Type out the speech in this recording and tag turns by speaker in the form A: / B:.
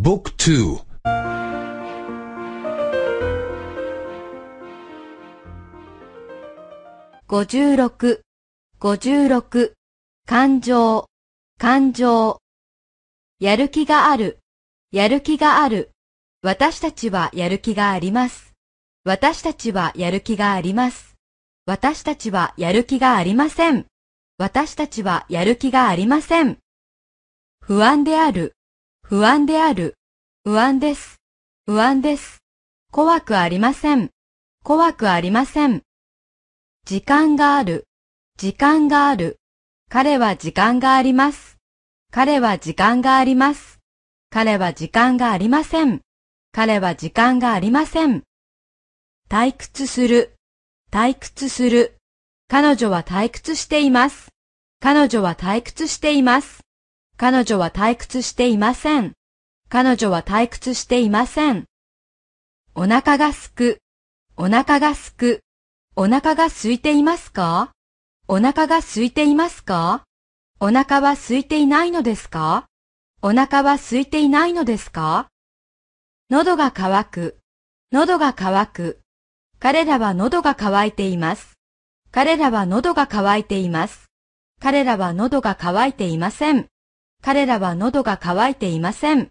A: 僕ุ๊กทู五十六、五十六、感情、感情。やる気がある、やる気がある。私たちはやる気があります。私たちはやる気があります。私たちはやる気がありません。私たちはやる気がありません。不安である、不安である。不安です。不安です。怖くありません。怖くありません。時間がある。時間がある。彼は時間があります。彼は時間があります。彼は時間がありません。彼は時間がありません。退屈する。退屈する。彼女は退屈しています。彼女は退屈しています。彼女は退屈していません。彼女は退屈していません。お腹がすく、お腹がすく、お腹が空いていますかお腹が空いていますかお腹は空いていないのですかお腹は空いていないのですか喉が渇く、喉が渇く。彼らは喉が渇いています。彼らは喉が渇いています。彼らは喉が渇いていません。彼らは喉が渇いていません。